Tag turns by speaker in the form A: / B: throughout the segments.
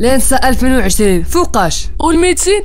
A: لنسى 2020 فوقاش والميدسين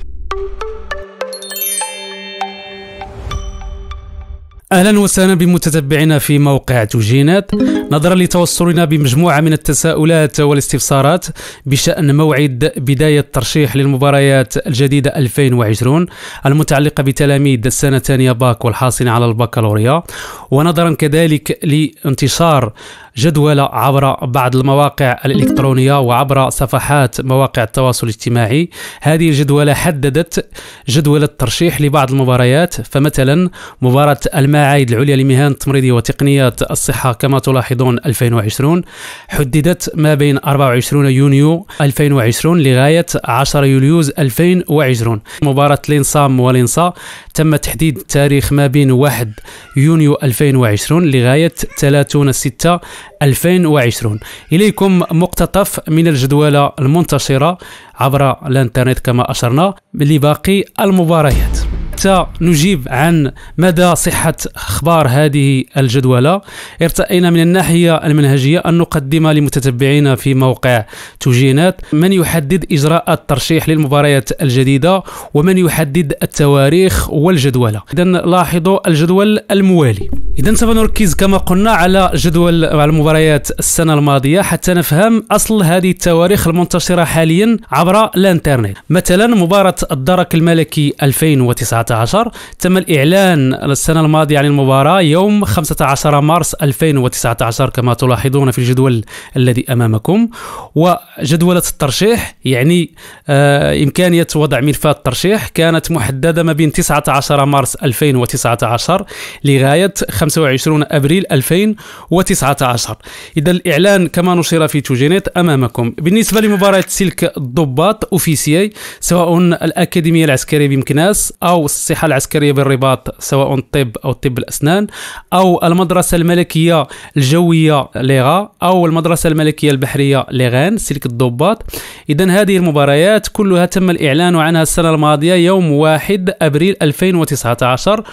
A: اهلا وسهلا بمتتبعينا في موقع توجينات نظرا لتوصلنا بمجموعه من التساؤلات والاستفسارات بشان موعد بدايه الترشيح للمباريات الجديده 2020 المتعلقه بتلاميذ السنه الثانيه باك والحاصلين على البكالوريا ونظرا كذلك لانتشار جدول عبر بعض المواقع الإلكترونية وعبر صفحات مواقع التواصل الاجتماعي هذه الجدولة حددت جدول الترشيح لبعض المباريات فمثلا مباراة المعايد العليا لمهن التمريضية وتقنية الصحة كما تلاحظون 2020 حددت ما بين 24 يونيو 2020 لغاية 10 يوليوز 2020 مباراة لينصام ولينصا تم تحديد التاريخ ما بين 1 يونيو 2020 لغاية 30 6 2020 إليكم مقتطف من الجدولة المنتشرة عبر الانترنت كما أشرنا لباقي المباريات حتى نجيب عن مدى صحة أخبار هذه الجدولة ارتأينا من الناحية المنهجية أن نقدم لمتتبعينا في موقع توجينات من يحدد إجراء الترشيح للمباريات الجديدة ومن يحدد التواريخ والجدولة إذا لاحظوا الجدول الموالي إذا سوف نركز كما قلنا على جدول على المباريات السنة الماضية حتى نفهم أصل هذه التواريخ المنتشرة حاليا عبر الانترنت مثلا مباراة الدرك الملكي 2019 2019 تم الإعلان السنة الماضية عن المباراة يوم 15 مارس 2019 كما تلاحظون في الجدول الذي أمامكم وجدولة الترشيح يعني آه، إمكانية وضع ملفات الترشيح كانت محددة ما بين 19 مارس 2019 لغاية 25 أبريل 2019 إذا الإعلان كما نشر في توجينيت أمامكم بالنسبة لمباراة سلك الضباط أوفيسيي سواء الأكاديمية العسكرية بمكناس أو الصحة العسكرية بالرباط سواء الطب أو طب الأسنان أو المدرسة الملكية الجوية ليغا أو المدرسة الملكية البحرية ليغان سلك الضباط إذا هذه المباريات كلها تم الإعلان عنها السنة الماضية يوم 1 أبريل 2019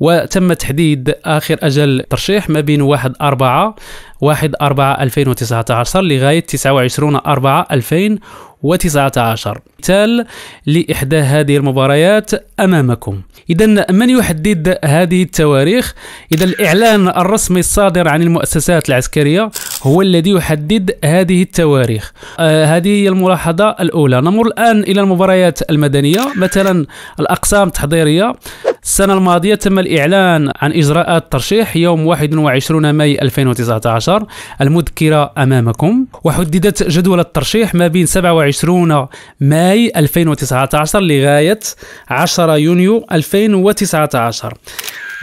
A: وتم تحديد آخر أجل ترشيح ما بين 1 4 1 4 2019 لغاية 29 4 2019 مثال لإحدى هذه المباريات أمامكم إذا من يحدد هذه التواريخ؟ إذا الإعلان الرسمي الصادر عن المؤسسات العسكرية هو الذي يحدد هذه التواريخ آه هذه هي الملاحظة الأولى نمر الآن إلى المباريات المدنية مثلا الأقسام التحضيرية السنة الماضية تم الإعلان عن إجراءات ترشيح يوم 21 ماي 2019 المذكرة أمامكم وحددت جدول الترشيح ما بين 27 ماي 2019 لغاية 10 يونيو 2019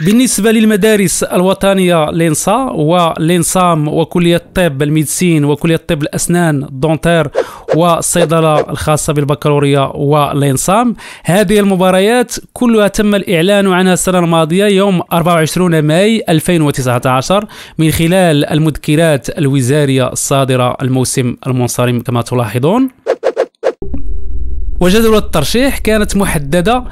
A: بالنسبة للمدارس الوطنية لينسا ولينسام وكلية الطب الميدسين وكلية الطب الأسنان الدونتير والصيدلة الخاصة بالبكالوريا ولينسام هذه المباريات كلها تم الإعلان أعلنوا عنها السنة الماضية يوم 24 ماي 2019 من خلال المذكرات الوزارية الصادرة الموسم المنصرم كما تلاحظون وجدول الترشيح كانت محددة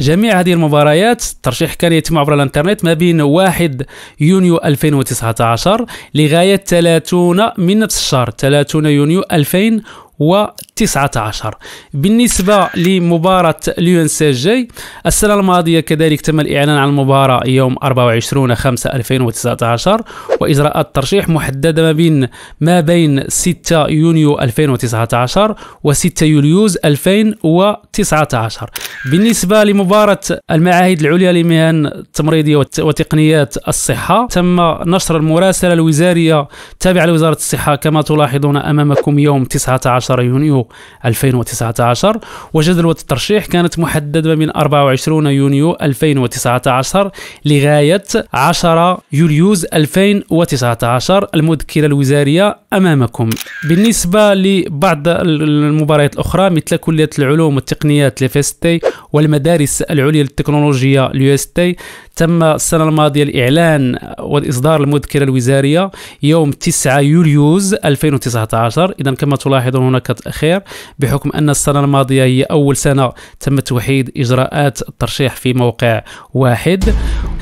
A: جميع هذه المباريات الترشيح كان يتم عبر الانترنت ما بين 1 يونيو 2019 لغاية 30 من نفس الشهر 30 يونيو 2019 و 19 بالنسبة لمباراة ليون سي جي السنة الماضية كذلك تم الإعلان عن المباراة يوم 24 5 2019 وإجراءات الترشيح محددة ما بين ما بين 6 يونيو 2019 و 6 يوليوز 2019 بالنسبة لمباراة المعاهد العليا لمهن التمريضية وتقنيات الصحة تم نشر المراسلة الوزارية التابعة لوزارة الصحة كما تلاحظون أمامكم يوم 19 15 يونيو 2019 وجدولة الترشيح كانت محددة من 24 يونيو 2019 لغاية 10 يوليوز 2019 المذكرة الوزارية أمامكم بالنسبة لبعض المباريات الأخرى مثل كلية العلوم والتقنيات لفستي والمدارس العليا للتكنولوجيا اليو اس تي تم السنة الماضية الإعلان وإصدار المذكرة الوزارية يوم 9 يوليوز 2019 إذا كما تلاحظون هنا المملكه الاخير بحكم ان السنه الماضيه هي اول سنه تم توحيد اجراءات الترشيح في موقع واحد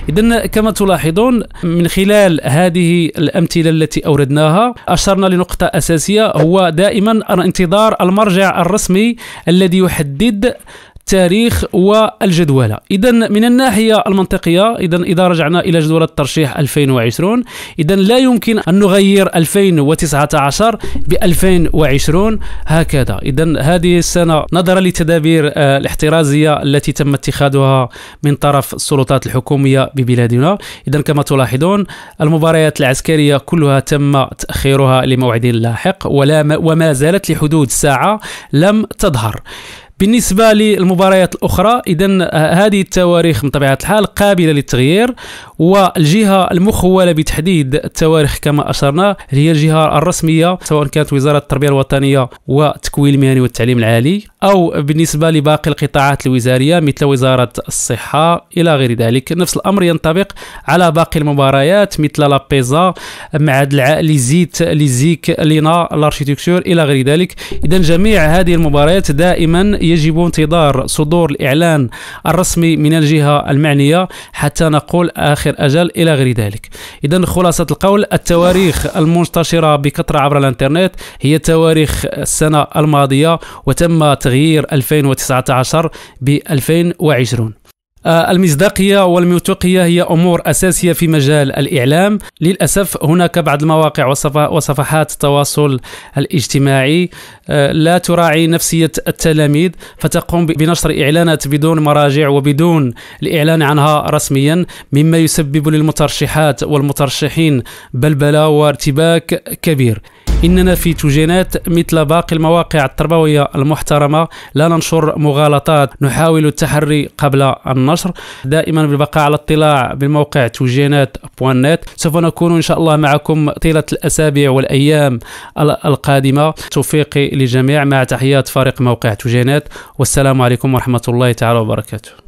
A: اذا كما تلاحظون من خلال هذه الامثله التي اوردناها اشرنا لنقطه اساسيه هو دائما انتظار المرجع الرسمي الذي يحدد التاريخ والجدولة إذا من الناحية المنطقية إذا إذا رجعنا إلى جدول الترشيح 2020 إذا لا يمكن أن نغير 2019 ب 2020 هكذا إذا هذه السنة نظرا للتدابير آه، الاحترازية التي تم اتخاذها من طرف السلطات الحكومية ببلادنا إذا كما تلاحظون المباريات العسكرية كلها تم تأخيرها لموعد لاحق ولا وما زالت لحدود ساعة لم تظهر بالنسبه للمباريات الاخرى اذا آه، هذه التواريخ من طبيعه الحال قابله للتغيير والجهه المخوله بتحديد التواريخ كما اشرنا هي الجهه الرسميه سواء كانت وزاره التربيه الوطنيه والتكوين المهني والتعليم العالي أو بالنسبة لباقي القطاعات الوزارية مثل وزارة الصحة إلى غير ذلك نفس الأمر ينطبق على باقي المباريات مثل لابيزا معهد العائلي زيت ليزيك لينا لارشيتكتور إلى غير ذلك إذا جميع هذه المباريات دائما يجب انتظار صدور الإعلان الرسمي من الجهة المعنية حتى نقول آخر أجل إلى غير ذلك إذا خلاصة القول التواريخ المنتشرة بكثرة عبر الانترنت هي تواريخ السنة الماضية وتم تغيير تغيير 2019 ب 2020 المصداقية والموثوقية هي أمور أساسية في مجال الإعلام للأسف هناك بعض المواقع وصفحات التواصل الاجتماعي آه، لا تراعي نفسية التلاميذ فتقوم بنشر إعلانات بدون مراجع وبدون الإعلان عنها رسميا مما يسبب للمترشحات والمترشحين بلبلة وارتباك كبير إننا في توجينات مثل باقي المواقع التربوية المحترمة لا ننشر مغالطات نحاول التحري قبل النشر دائما بالبقاء على اطلاع بالموقع توجينات بوانات سوف نكون إن شاء الله معكم طيلة الأسابيع والأيام القادمة توفيقي للجميع مع تحيات فريق موقع توجينات والسلام عليكم ورحمة الله تعالى وبركاته